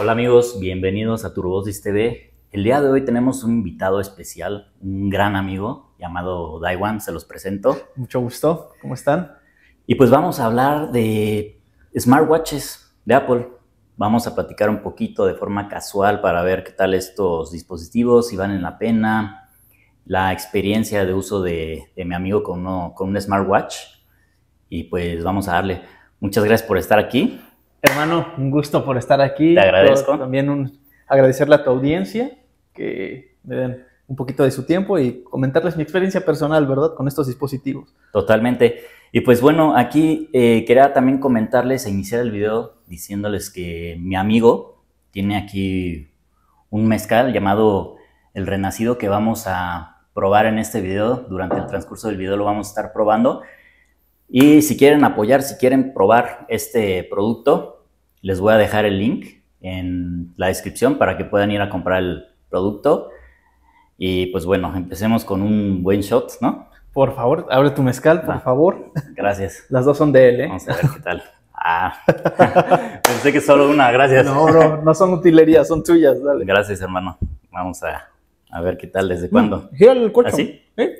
Hola amigos, bienvenidos a Turbosis TV. El día de hoy tenemos un invitado especial, un gran amigo llamado Daiwan, se los presento. Mucho gusto, ¿cómo están? Y pues vamos a hablar de smartwatches de Apple. Vamos a platicar un poquito de forma casual para ver qué tal estos dispositivos, si valen la pena, la experiencia de uso de, mi amigo con, con un smartwatch. Y pues vamos a darle. Muchas gracias por estar aquí. Hermano, un gusto por estar aquí. Te agradezco. Pues, también agradecerle a tu audiencia que me den un poquito de su tiempo y comentarles mi experiencia personal, ¿verdad? Con estos dispositivos. Totalmente. Y pues bueno, aquí eh, quería también comentarles e iniciar el video diciéndoles que mi amigo tiene aquí un mezcal llamado El Renacido que vamos a probar en este video. Durante el transcurso del video lo vamos a estar probando. Y si quieren apoyar, si quieren probar este producto, les voy a dejar el link en la descripción para que puedan ir a comprar el producto. Y pues bueno, empecemos con un buen shot, ¿no? Por favor, abre tu mezcal, por ah, favor. Gracias. Las dos son de él, ¿eh? Vamos a ver qué tal. Ah, pensé que solo una, gracias. No, no, no son utilerías, son tuyas, dale. Gracias, hermano. Vamos a, ver qué tal, desde cuándo. Gira el cuerpo. ¿Así? ¿Ah, ¿Eh?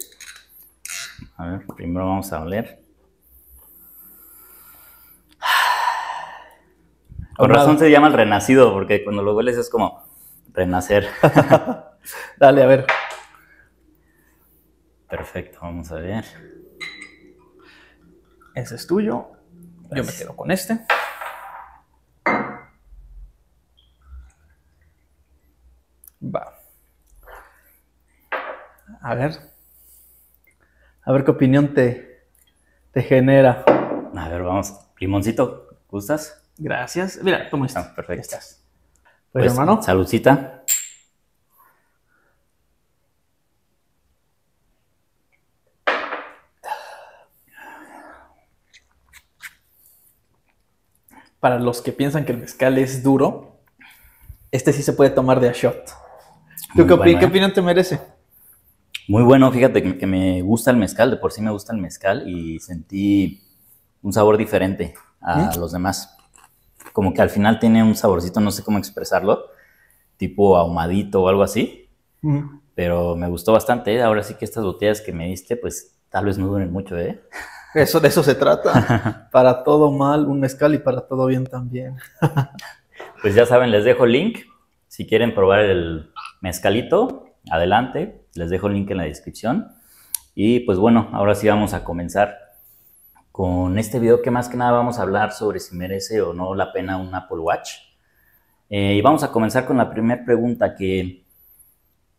A ver, primero vamos a oler. Con razón se llama el renacido, porque cuando lo hueles es como renacer. Dale, a ver. Perfecto, vamos a ver. Ese es tuyo. Yo me quedo con este. Va. A ver. A ver qué opinión te, te genera. A ver, vamos. Limoncito, ¿gustas? Gracias. Mira, ¿cómo esto. perfecto. Estás. Pues, pues, hermano. Saludcita. Para los que piensan que el mezcal es duro, este sí se puede tomar de a shot. qué, ¿eh? opinión te merece? Muy bueno, fíjate que, me gusta el mezcal, de por sí me gusta el mezcal y sentí un sabor diferente a los demás como que al final tiene un saborcito, no sé cómo expresarlo, tipo ahumadito o algo así. Pero me gustó bastante. ¿eh? Ahora sí que estas botellas que me diste, pues tal vez no duren mucho, ¿eh? Eso, de eso se trata. para todo mal un mezcal y para todo bien también. pues ya saben, les dejo el link. Si quieren probar el mezcalito, adelante. Les dejo el link en la descripción. Y pues bueno, ahora sí vamos a comenzar con este video que más que nada vamos a hablar sobre si merece o no la pena un Apple Watch. Eh, y vamos a comenzar con la primera pregunta que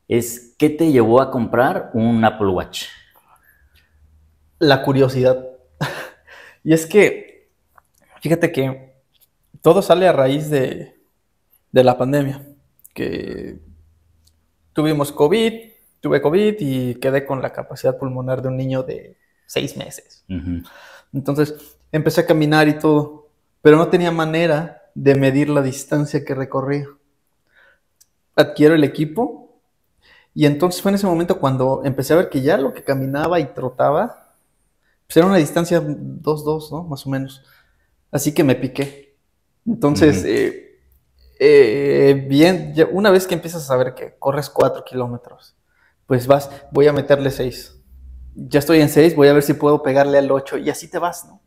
es, ¿qué te llevó a comprar un Apple Watch? La curiosidad. y es que, fíjate que todo sale a raíz de, la pandemia, que tuvimos COVID, tuve COVID y quedé con la capacidad pulmonar de un niño de seis meses. Entonces empecé a caminar y todo, pero no tenía manera de medir la distancia que recorría. Adquiero el equipo y entonces fue en ese momento cuando empecé a ver que ya lo que caminaba y trotaba, pues era una distancia 2-2, ¿no? Más o menos. Así que me piqué. Entonces, eh, eh, bien, una vez que empiezas a saber que corres 4 kilómetros, pues vas, voy a meterle 6 ya estoy en 6, voy a ver si puedo pegarle al 8 y así te vas, ¿no?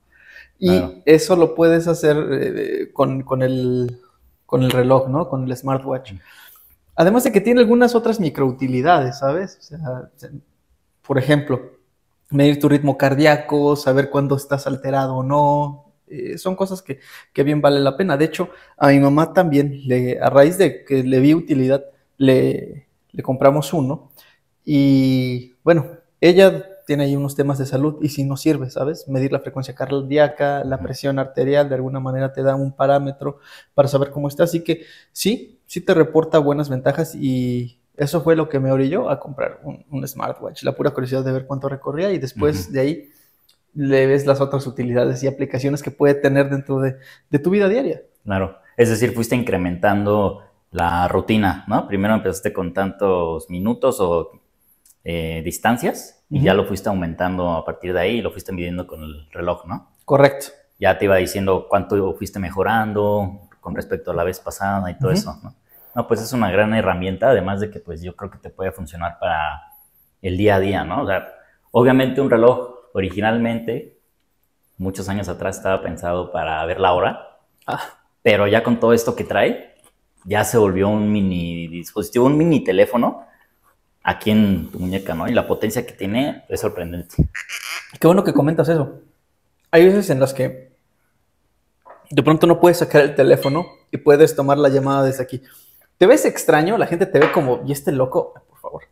Y eso lo puedes hacer eh, con, con, el, reloj, ¿no? Con el smartwatch. Mm. Además de que tiene algunas otras microutilidades, ¿sabes? por ejemplo, medir tu ritmo cardíaco, saber cuándo estás alterado o no. Eh, son cosas que, bien vale la pena. De hecho, a mi mamá también, le, a raíz de que le vi utilidad, le, le compramos uno. Y bueno, ella tiene ahí unos temas de salud y si no sirve, ¿sabes? Medir la frecuencia cardíaca, la presión arterial, de alguna manera te da un parámetro para saber cómo está. Así que sí, sí te reporta buenas ventajas y eso fue lo que me orilló a comprar un, smartwatch, la pura curiosidad de ver cuánto recorría y después de ahí le ves las otras utilidades y aplicaciones que puede tener dentro de, tu vida diaria. Claro, es decir, fuiste incrementando la rutina, ¿no? Primero empezaste con tantos minutos o eh, distancias y ya lo fuiste aumentando a partir de ahí y lo fuiste midiendo con el reloj, ¿no? Correcto. Ya te iba diciendo cuánto fuiste mejorando con respecto a la vez pasada y todo eso, ¿no? No, pues es una gran herramienta, además de que pues yo creo que te puede funcionar para el día a día, ¿no? O sea, obviamente un reloj originalmente, muchos años atrás estaba pensado para ver la hora, ah. pero ya con todo esto que trae, ya se volvió un mini dispositivo, un mini teléfono aquí en tu muñeca, ¿no? Y la potencia que tiene es sorprendente. Qué bueno que comentas eso. Hay veces en las que de pronto no puedes sacar el teléfono y puedes tomar la llamada desde aquí. ¿Te ves extraño? La gente te ve como, ¿y este loco? Ah, por favor.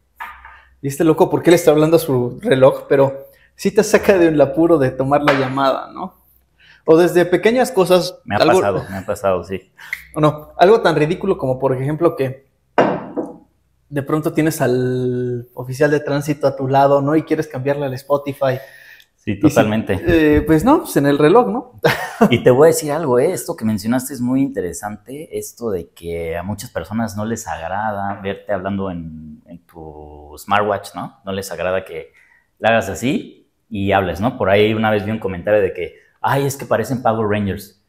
¿Y este loco por qué le está hablando a su reloj? Pero sí te saca de un apuro de tomar la llamada, ¿no? O desde pequeñas cosas. Me ha pasado, me ha pasado, sí. O no, algo tan ridículo como, por ejemplo, que de pronto tienes al oficial de tránsito a tu lado, ¿no? Y quieres cambiarle al Spotify. Sí, totalmente. Eh, pues no, pues en el reloj, ¿no? y te voy a decir algo, ¿eh? esto que mencionaste es muy interesante, esto de que a muchas personas no les agrada verte hablando en, en tu smartwatch, ¿no? No les agrada que la hagas así y hables, ¿no? Por ahí una vez vi un comentario de que, ay, es que parecen Power Rangers.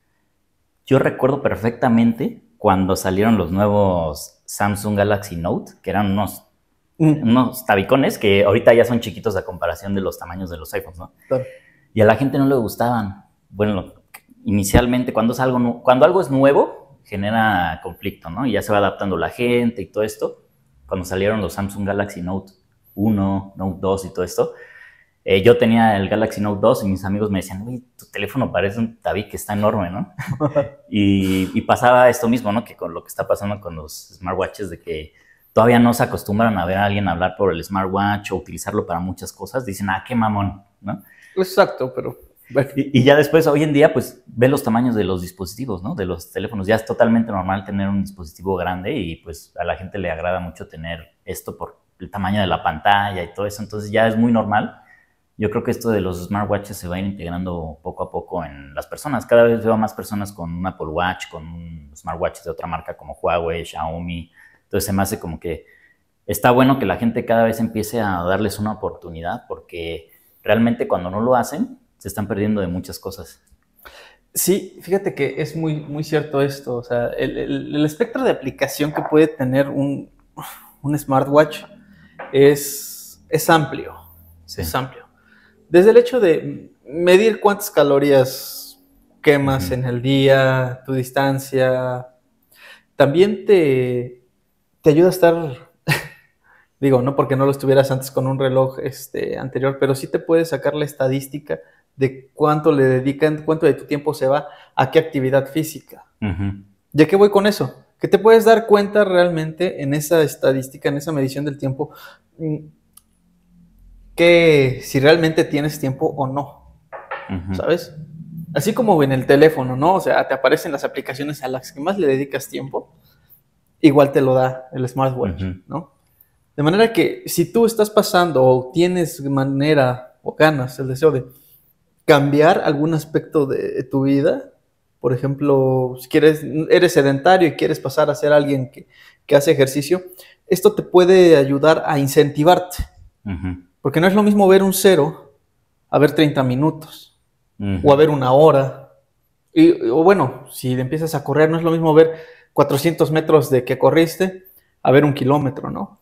Yo recuerdo perfectamente cuando salieron los nuevos Samsung Galaxy Note, que eran mm. unos, tabicones que ahorita ya son chiquitos a comparación de los tamaños de los iPhones, ¿no? Y a la gente no le gustaban. Bueno, inicialmente cuando, algo, cuando algo es nuevo, genera conflicto, ¿no? Y ya se va adaptando la gente y todo esto. Cuando salieron los Samsung Galaxy Note 1, Note 2 y todo esto, eh, yo tenía el Galaxy Note 2 y mis amigos me decían, uy, tu teléfono parece un que está enorme, ¿no? y, pasaba esto mismo, ¿no? Que con lo que está pasando con los smartwatches, de que todavía no se acostumbran a ver a alguien hablar por el smartwatch o utilizarlo para muchas cosas, dicen, ah, qué mamón, ¿no? Exacto, pero... Y, ya después, hoy en día, pues ve los tamaños de los dispositivos, ¿no? De los teléfonos. Ya es totalmente normal tener un dispositivo grande y pues a la gente le agrada mucho tener esto por el tamaño de la pantalla y todo eso. Entonces ya es muy normal yo creo que esto de los smartwatches se va a ir integrando poco a poco en las personas. Cada vez veo más personas con un Apple Watch, con un smartwatch de otra marca como Huawei, Xiaomi. Entonces se me hace como que está bueno que la gente cada vez empiece a darles una oportunidad porque realmente cuando no lo hacen se están perdiendo de muchas cosas. Sí, fíjate que es muy, muy cierto esto. O sea, el, espectro de aplicación que puede tener un, un smartwatch es, es amplio. Sí. Es amplio. Desde el hecho de medir cuántas calorías quemas en el día, tu distancia, también te, te ayuda a estar, digo, no porque no lo estuvieras antes con un reloj este, anterior, pero sí te puedes sacar la estadística de cuánto le dedican, cuánto de tu tiempo se va a qué actividad física. ¿De ¿Ya qué voy con eso? Que te puedes dar cuenta realmente en esa estadística, en esa medición del tiempo, mm, que si realmente tienes tiempo o no, ¿sabes? Así como en el teléfono, ¿no? O sea, te aparecen las aplicaciones a las que más le dedicas tiempo, igual te lo da el smartwatch, ¿no? De manera que si tú estás pasando o tienes manera o ganas el deseo de cambiar algún aspecto de tu vida, por ejemplo, si quieres, eres sedentario y quieres pasar a ser alguien que, hace ejercicio, esto te puede ayudar a incentivarte. Porque no es lo mismo ver un cero a ver 30 minutos o a ver una hora. Y, o bueno, si empiezas a correr, no es lo mismo ver 400 metros de que corriste a ver un kilómetro, ¿no?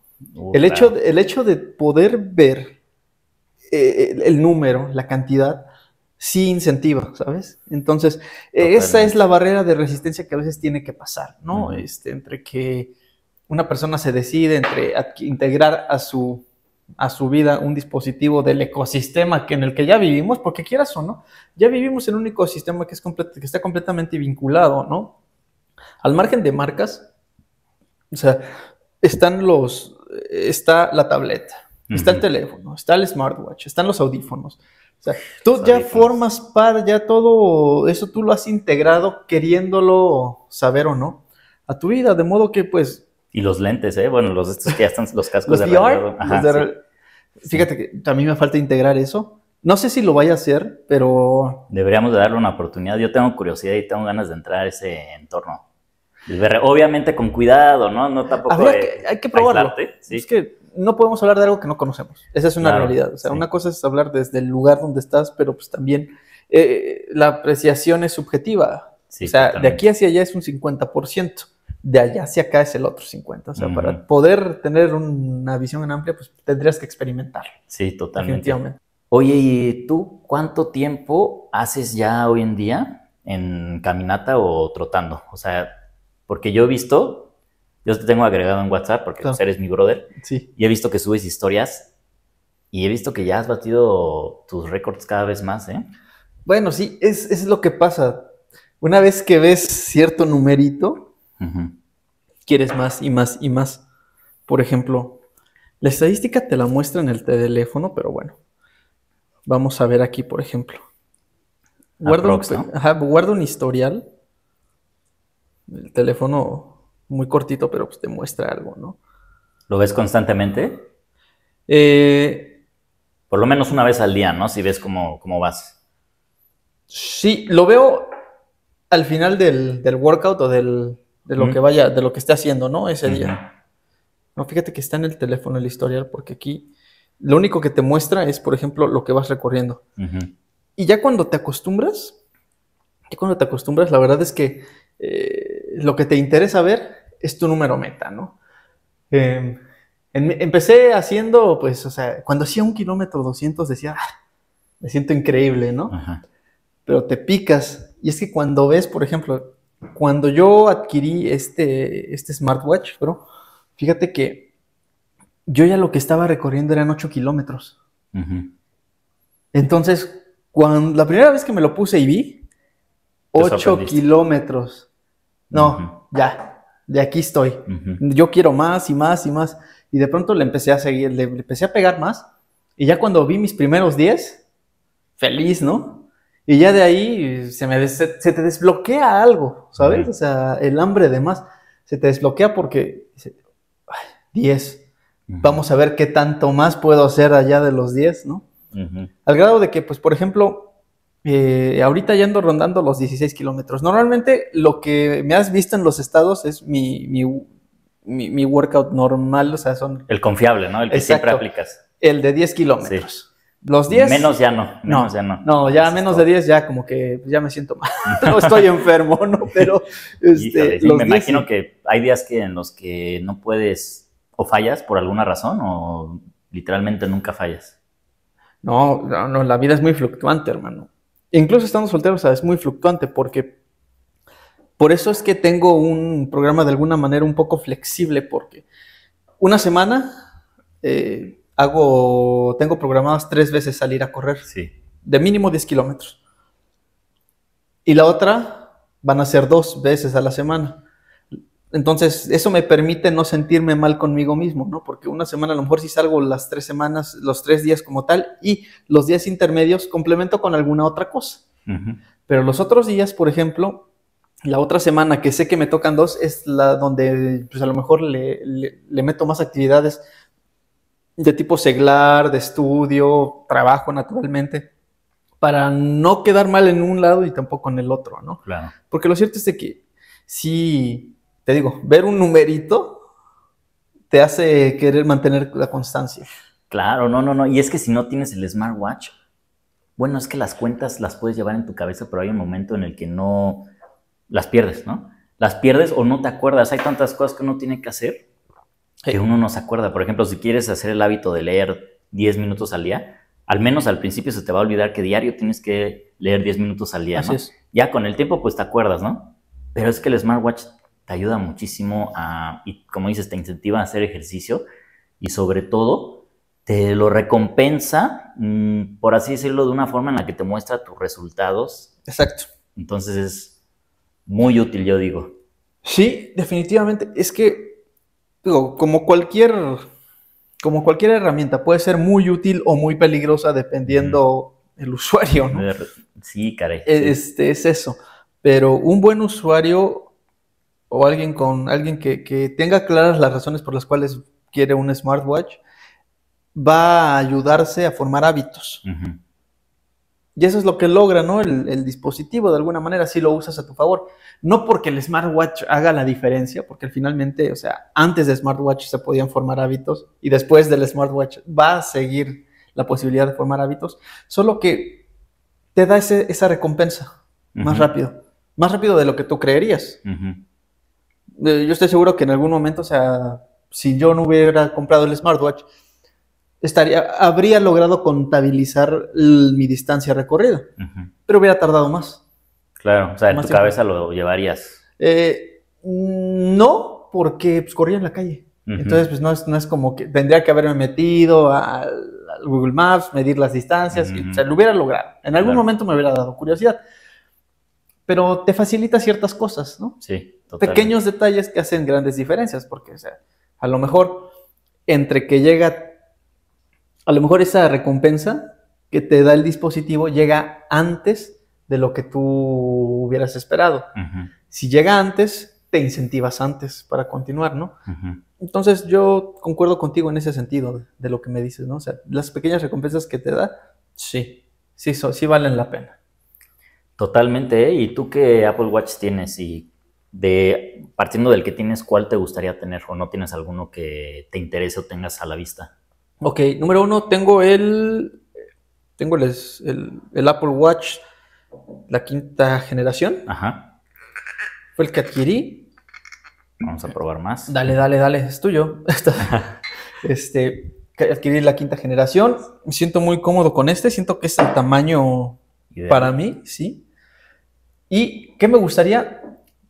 el, hecho, de, hecho de poder ver eh, el, número, la cantidad, sí incentiva, ¿sabes? Entonces, eh, esa es la barrera de resistencia que a veces tiene que pasar, ¿no? Este, entre que una persona se decide entre integrar a su a su vida un dispositivo del ecosistema que en el que ya vivimos, porque quieras o no, ya vivimos en un ecosistema que, es que está completamente vinculado, ¿no? Al margen de marcas, o sea, están los, está la tableta, está el teléfono, está el smartwatch, están los audífonos. O sea, tú ya formas par, ya todo eso tú lo has integrado queriéndolo saber o no a tu vida, de modo que pues y los lentes, ¿eh? Bueno, los estos que ya están, los cascos de VR, Fíjate que a mí me falta integrar eso. No sé si lo vaya a hacer, pero... Deberíamos de darle una oportunidad. Yo tengo curiosidad y tengo ganas de entrar a ese entorno. Obviamente con cuidado, ¿no? No tampoco... que, hay que probarlo. Es que no podemos hablar de algo que no conocemos. Esa es una realidad. O sea, una cosa es hablar desde el lugar donde estás, pero pues también eh, la apreciación es subjetiva. o sea, de aquí hacia allá es un 50% de allá hacia acá es el otro 50. O sea, para poder tener una visión en amplia, pues tendrías que experimentar. Sí, totalmente. Oye, ¿y tú cuánto tiempo haces ya hoy en día en caminata o trotando? O sea, porque yo he visto, yo te tengo agregado en WhatsApp porque pues, eres mi brother. Sí. Y he visto que subes historias y he visto que ya has batido tus récords cada vez más, ¿eh? Bueno, sí, es, es lo que pasa. Una vez que ves cierto numerito, Quieres más y más y más. Por ejemplo, la estadística te la muestra en el teléfono, pero bueno. Vamos a ver aquí, por ejemplo. guardo un historial. El teléfono muy cortito, pero pues te muestra algo, ¿no? ¿Lo ves constantemente? Eh, por lo menos una vez al día, ¿no? Si ves cómo, vas. Sí, lo veo al final del, del workout o del, de lo que vaya, de lo que esté haciendo, ¿no? Ese día. No, fíjate que está en el teléfono el historial, porque aquí lo único que te muestra es, por ejemplo, lo que vas recorriendo. Y ya cuando te acostumbras, cuando te acostumbras, la verdad es que eh, lo que te interesa ver es tu número meta, ¿no? Em, empecé haciendo, pues, o sea, cuando hacía un kilómetro 200 decía, ah, me siento increíble, ¿no? Pero te picas. Y es que cuando ves, por ejemplo, cuando yo adquirí este, este smartwatch, pero fíjate que yo ya lo que estaba recorriendo eran 8 kilómetros. Entonces, cuando la primera vez que me lo puse y vi, 8 kilómetros. No, ya, de aquí estoy. Yo quiero más y más y más. Y de pronto le empecé a seguir, le empecé a pegar más. Y ya cuando vi mis primeros 10, feliz, ¿no? Y ya de ahí se, me se, te desbloquea algo, ¿sabes? O sea, el hambre de más se te desbloquea porque 10. Vamos a ver qué tanto más puedo hacer allá de los 10, ¿no? Al grado de que, pues, por ejemplo, eh, ahorita ya ando rondando los 16 kilómetros. Normalmente lo que me has visto en los estados es mi, mi, mi, workout normal, o sea, son... El confiable, ¿no? El que siempre aplicas. El de 10 kilómetros. Los 10. Menos ya no. no, ya no. No, ya menos de 10 ya como que pues, ya me siento mal. no estoy enfermo, ¿no? Pero. Este, me imagino que hay días que en los que no puedes o fallas por alguna razón o literalmente nunca fallas. No, no, la vida es muy fluctuante, hermano. Incluso estando solteros, o es muy fluctuante porque por eso es que tengo un programa de alguna manera un poco flexible porque una semana eh, hago, tengo programadas tres veces salir a correr. Sí. De mínimo 10 kilómetros. Y la otra van a ser dos veces a la semana. Entonces, eso me permite no sentirme mal conmigo mismo, ¿no? Porque una semana a lo mejor si sí salgo las tres semanas, los tres días como tal, y los días intermedios complemento con alguna otra cosa. Pero los otros días, por ejemplo, la otra semana que sé que me tocan dos es la donde pues a lo mejor le meto más actividades de tipo seglar, de estudio, trabajo naturalmente, para no quedar mal en un lado y tampoco en el otro, ¿no? Claro. Porque lo cierto es que si, te digo, ver un numerito te hace querer mantener la constancia. Claro, no, no, no. Y es que si no tienes el smartwatch, bueno, es que las cuentas las puedes llevar en tu cabeza, pero hay un momento en el que no las pierdes, ¿no? Las pierdes o no te acuerdas. Hay tantas cosas que uno tiene que hacer que uno no se acuerda. Por ejemplo, si quieres hacer el hábito de leer 10 minutos al día, al menos al principio se te va a olvidar que diario tienes que leer 10 minutos al día. Ya con el tiempo, pues te acuerdas, ¿no? Pero es que el smartwatch te ayuda muchísimo a, y como dices, te incentiva a hacer ejercicio y sobre todo te lo recompensa, mm, por así decirlo, de una forma en la que te muestra tus resultados. Exacto. Entonces es muy útil, yo digo. Sí, definitivamente. Es que digo, como cualquier, como cualquier herramienta, puede ser muy útil o muy peligrosa dependiendo mm. el usuario, ¿no? Sí, caray. E, este, es eso. Pero un buen usuario o alguien con alguien que, tenga claras las razones por las cuales quiere un smartwatch va a ayudarse a formar hábitos. Y eso es lo que logra, ¿no? El, dispositivo, de alguna manera, si lo usas a tu favor. No porque el smartwatch haga la diferencia, porque finalmente, o sea, antes de smartwatch se podían formar hábitos y después del smartwatch va a seguir la posibilidad de formar hábitos, solo que te da esa recompensa más rápido, más rápido de lo que tú creerías. Eh, yo estoy seguro que en algún momento, o sea, si yo no hubiera comprado el smartwatch, estaría, habría logrado contabilizar mi distancia recorrida, pero hubiera tardado más. Claro, o sea, en tu cabeza lo llevarías. Eh, mm, no, porque pues, corría en la calle. Entonces, pues no es, no es como que tendría que haberme metido al, Google Maps, medir las distancias, y, o sea, lo hubiera logrado. En algún momento me hubiera dado curiosidad. Pero te facilita ciertas cosas, ¿no? Sí. Totalmente. Pequeños detalles que hacen grandes diferencias, porque o sea, a lo mejor entre que llega a lo mejor esa recompensa que te da el dispositivo llega antes de lo que tú hubieras esperado. Si llega antes, te incentivas antes para continuar, ¿no? Entonces yo concuerdo contigo en ese sentido de, lo que me dices, ¿no? O sea, las pequeñas recompensas que te da, sí, sí, sí valen la pena. Totalmente, ¿eh? ¿y tú qué Apple Watch tienes? Y de partiendo del que tienes, ¿cuál te gustaría tener o no tienes alguno que te interese o tengas a la vista? Ok, número uno, tengo el. Tengo el, Apple Watch, la quinta generación. Ajá. Fue el que adquirí. Vamos a probar más. Dale, dale, dale, es tuyo. este, adquirí la quinta generación. Me siento muy cómodo con este. Siento que es el tamaño para mí, sí. Y qué me gustaría.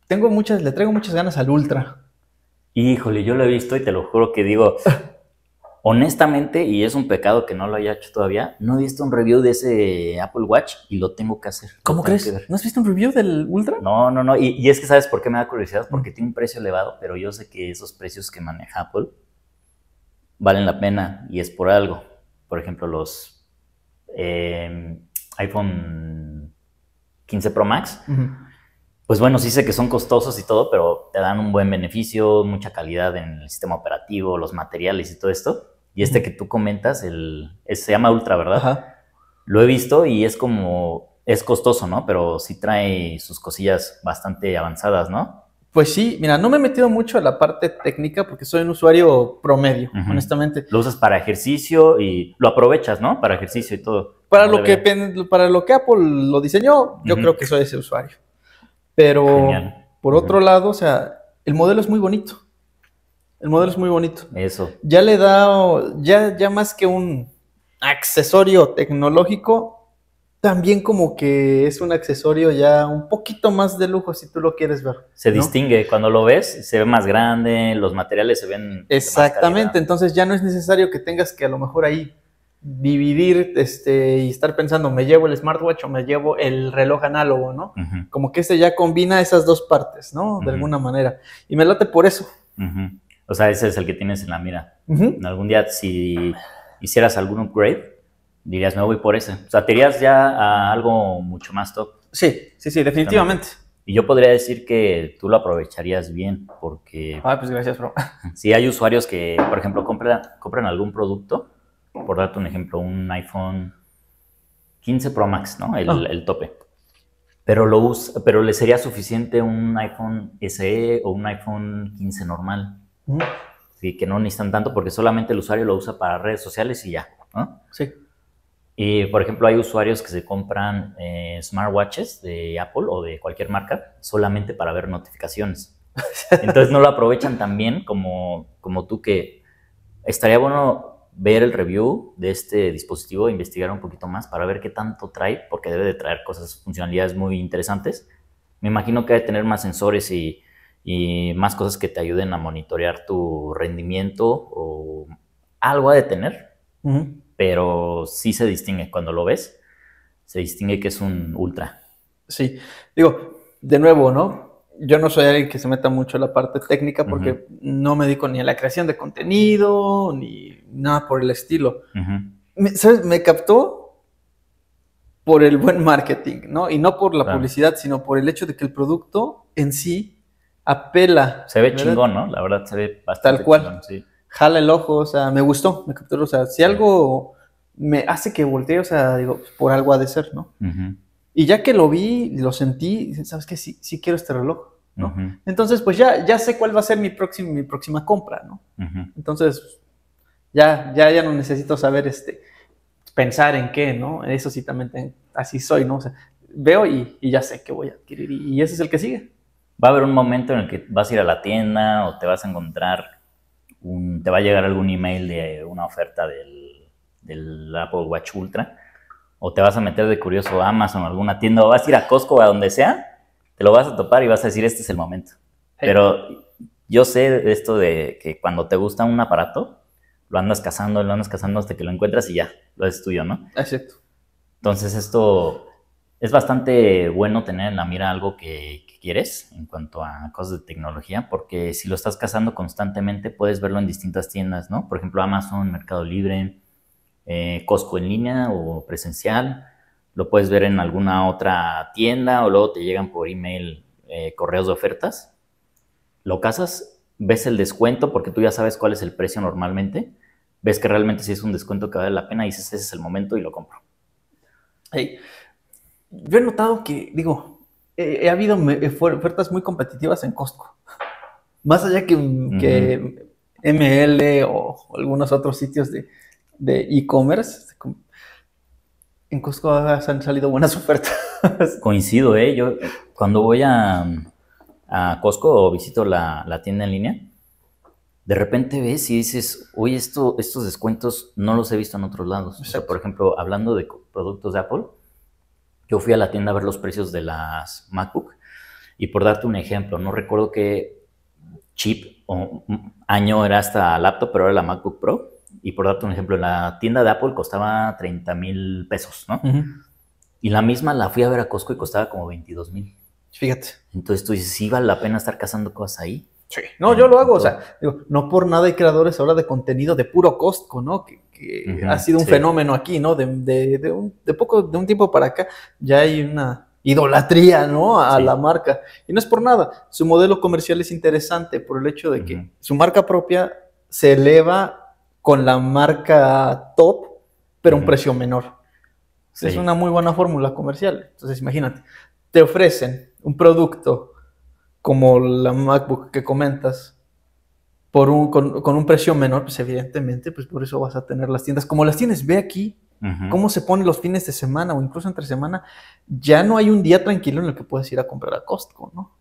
Tengo muchas, le traigo muchas ganas al Ultra. Híjole, yo lo he visto y te lo juro que digo, honestamente, y es un pecado que no lo haya hecho todavía, no he visto un review de ese Apple Watch y lo tengo que hacer. ¿Cómo crees? ¿No has visto un review del Ultra? No, no, no. Y, es que sabes por qué me da curiosidad, porque tiene un precio elevado, pero yo sé que esos precios que maneja Apple valen la pena y es por algo. Por ejemplo, los em, iPhone 15 Pro Max. Pues bueno, sí sé que son costosos y todo, pero te dan un buen beneficio, mucha calidad en el sistema operativo, los materiales y todo esto y este que tú comentas, el, se llama Ultra, ¿verdad? Lo he visto y es como, es costoso, ¿no? Pero sí trae sus cosillas bastante avanzadas, ¿no? Pues sí, mira, no me he metido mucho a la parte técnica porque soy un usuario promedio, honestamente. Lo usas para ejercicio y lo aprovechas, ¿no? Para ejercicio y todo. Para, lo que, para lo que Apple lo diseñó, yo creo que soy ese usuario. Pero por otro lado, o sea, el modelo es muy bonito. El modelo es muy bonito. Eso. Ya le da, ya, ya más que un accesorio tecnológico, también como que es un accesorio ya un poquito más de lujo si tú lo quieres ver. Se distingue, cuando lo ves se ve más grande, los materiales se ven... Exactamente, entonces ya no es necesario que tengas que a lo mejor ahí dividir este, y estar pensando, me llevo el smartwatch o me llevo el reloj análogo, ¿no? Como que este ya combina esas dos partes, ¿no? De alguna manera. Y me late por eso. Ajá. O sea, ese es el que tienes en la mira. Algún día, si hicieras algún upgrade, dirías, me voy por ese. O sea, te irías ya a algo mucho más top. Sí, sí, sí, definitivamente. Y yo podría decir que tú lo aprovecharías bien, porque... Ah, pues gracias, bro. Si hay usuarios que, por ejemplo, compran, compran algún producto, por darte un ejemplo, un iPhone 15 Pro Max, ¿no? El, ah. el tope. Pero, lo usa, pero le sería suficiente un iPhone SE o un iPhone 15 normal y que no necesitan tanto porque solamente el usuario lo usa para redes sociales y ya. Sí. Y por ejemplo, hay usuarios que se compran eh, smartwatches de Apple o de cualquier marca solamente para ver notificaciones. Entonces no lo aprovechan tan bien como, como tú que estaría bueno ver el review de este dispositivo, investigar un poquito más para ver qué tanto trae, porque debe de traer cosas, funcionalidades muy interesantes. Me imagino que debe tener más sensores y y más cosas que te ayuden a monitorear tu rendimiento o algo a detener, pero sí se distingue cuando lo ves, se distingue que es un ultra. Sí, digo, de nuevo, ¿no? Yo no soy alguien que se meta mucho en la parte técnica porque no me dedico ni a la creación de contenido ni nada por el estilo. me, ¿Sabes? Me captó por el buen marketing, ¿no? Y no por la publicidad, sino por el hecho de que el producto en sí apela. Se ve chingón, ¿no? La verdad, se ve bastante Tal cual. Jala el ojo, o sea, me gustó, me capturó. O sea, si algo me hace que voltee, o sea, digo, pues, por algo ha de ser, ¿no? Y ya que lo vi, lo sentí, ¿sabes qué? Sí, sí quiero este reloj, ¿no? Entonces, pues ya, ya sé cuál va a ser mi, próxima, mi próxima compra, ¿no? Entonces, ya, ya, ya no necesito saber, este, pensar en qué, ¿no? Eso sí también, así soy, ¿no? O sea, veo y, ya sé qué voy a adquirir y ese es el que sigue va a haber un momento en el que vas a ir a la tienda o te vas a encontrar, un, te va a llegar algún email de una oferta del, Apple Watch Ultra, o te vas a meter de curioso a Amazon o alguna tienda, o vas a ir a Costco o a donde sea, te lo vas a topar y vas a decir, este es el momento. Pero yo sé esto de que cuando te gusta un aparato, lo andas cazando, lo andas cazando hasta que lo encuentras y ya, lo es tuyo, ¿no? Exacto. Entonces esto es bastante bueno tener en la mira algo que quieres en cuanto a cosas de tecnología, porque si lo estás cazando constantemente puedes verlo en distintas tiendas, ¿no? Por ejemplo, Amazon, Mercado Libre, eh, Costco en línea o presencial, lo puedes ver en alguna otra tienda o luego te llegan por email eh, correos de ofertas. Lo cazas, ves el descuento porque tú ya sabes cuál es el precio normalmente, ves que realmente si es un descuento que vale la pena dices, ese es el momento y lo compro. yo he notado que, digo, eh, ha habido ofertas muy competitivas en Costco. Más allá que, ML o algunos otros sitios de e-commerce, este, en Costco han salido buenas ofertas. Coincido, ¿eh? Yo cuando voy a, Costco o visito la, tienda en línea, de repente ves y dices, oye, estos descuentos no los he visto en otros lados. O sea, por ejemplo, hablando de productos de Apple, yo fui a la tienda a ver los precios de las MacBook y por darte un ejemplo, no recuerdo qué chip o año era esta laptop, pero era la MacBook Pro. Y por darte un ejemplo, la tienda de Apple costaba 30 mil pesos, ¿no? Y la misma la fui a ver a Costco y costaba como 22 mil. Fíjate. Entonces tú dices, ¿sí vale la pena estar cazando cosas ahí? Sí. No, yo lo hago, pues o sea, no por nada hay creadores ahora de contenido de puro Costco, ¿no? que ha sido un fenómeno aquí, ¿no? De, un, poco, de un tiempo para acá, ya hay una idolatría, ¿no? A la marca. Y no es por nada. Su modelo comercial es interesante por el hecho de que su marca propia se eleva con la marca top, pero a un precio menor. Es una muy buena fórmula comercial. Entonces, imagínate, te ofrecen un producto como la MacBook que comentas, por un, con, un precio menor, pues evidentemente, pues por eso vas a tener las tiendas. Como las tienes, ve aquí cómo se ponen los fines de semana o incluso entre semana. Ya no hay un día tranquilo en el que puedes ir a comprar a Costco, ¿no?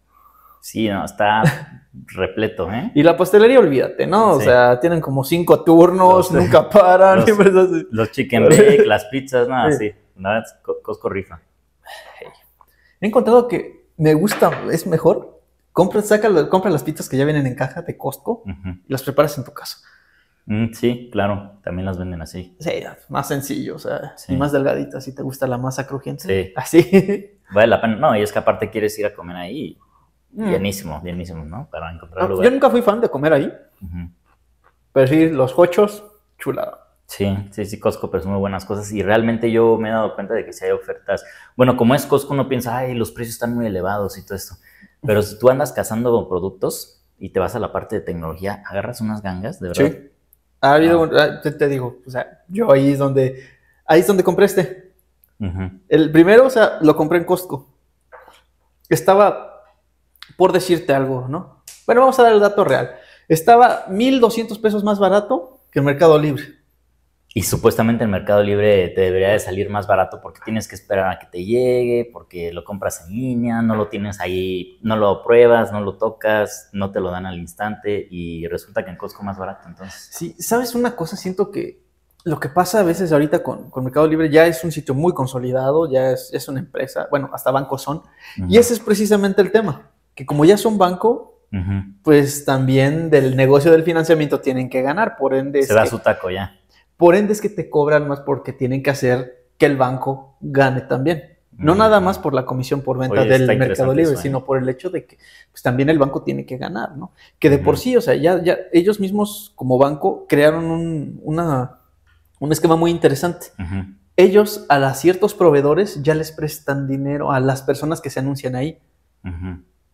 Sí, no, está repleto, ¿eh? Y la pastelería, olvídate, ¿no? O sea, tienen como cinco turnos, nunca paran. Los, pues, así. los chicken bake, las pizzas, nada, así. Nada, Costco rifa. He encontrado que me gusta, es mejor compra, saca, las pizzas que ya vienen en caja de Costco y las preparas en tu casa. Mm, sí, claro, también las venden así. Sí, más sencillo, o sea, y más delgadita, si te gusta la masa crujiente. Sí. Así. Vale la pena. No, y es que aparte quieres ir a comer ahí. Bienísimo, mm. bienísimo, ¿no? Para encontrar ah, Yo nunca fui fan de comer ahí. Pero sí, los cochos chulada. Sí, sí, sí, Costco pero son muy buenas cosas y realmente yo me he dado cuenta de que si hay ofertas, bueno, como es Costco uno piensa, ay, los precios están muy elevados y todo esto, pero si tú andas cazando con productos y te vas a la parte de tecnología, agarras unas gangas, de verdad. Sí. Ha habido, ah. Ah, te, te, digo, o sea, yo ahí es donde, ahí es donde compré este. El primero, o sea, lo compré en Costco. Estaba, por decirte algo, ¿no? Bueno, vamos a dar el dato real. Estaba 1.200 pesos más barato que el Mercado Libre y supuestamente el Mercado Libre te debería de salir más barato porque tienes que esperar a que te llegue, porque lo compras en línea, no lo tienes ahí, no lo pruebas, no lo tocas, no te lo dan al instante y resulta que en Costco más barato entonces. Sí, ¿sabes una cosa? Siento que lo que pasa a veces ahorita con, Mercado Libre ya es un sitio muy consolidado, ya es, una empresa, bueno, hasta bancos son, y ese es precisamente el tema, que como ya son banco, pues también del negocio del financiamiento tienen que ganar, por ende... Se da su taco ya por ende es que te cobran más porque tienen que hacer que el banco gane también. No nada más por la comisión por venta del mercado libre, ¿eh? sino por el hecho de que pues, también el banco tiene que ganar, ¿no? Que de por sí, o sea, ya, ya ellos mismos como banco crearon un, una, un esquema muy interesante. Ellos a ciertos proveedores ya les prestan dinero a las personas que se anuncian ahí.